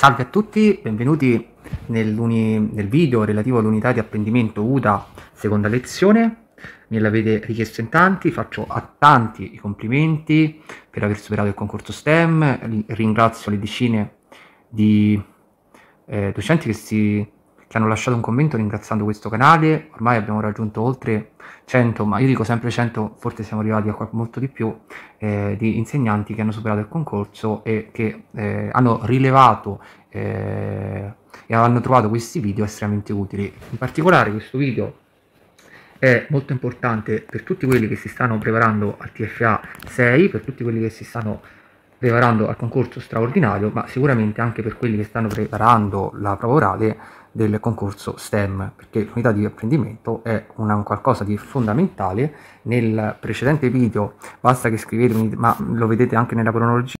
Salve a tutti, benvenuti nel video relativo all'unità di apprendimento UDA seconda lezione. Me l'avete richiesto in tanti, faccio a tanti i complimenti per aver superato il concorso STEM, ringrazio le decine di eh, docenti che si che hanno lasciato un commento ringraziando questo canale. Ormai abbiamo raggiunto oltre 100, ma io dico sempre 100, forse siamo arrivati a molto di più, eh, di insegnanti che hanno superato il concorso e che eh, hanno rilevato eh, e hanno trovato questi video estremamente utili. In particolare questo video è molto importante per tutti quelli che si stanno preparando al TFA 6, per tutti quelli che si stanno preparando al concorso straordinario, ma sicuramente anche per quelli che stanno preparando la prova orale del concorso STEM, perché l'unità di apprendimento è una, un qualcosa di fondamentale. Nel precedente video basta che scrivete, ma lo vedete anche nella cronologia.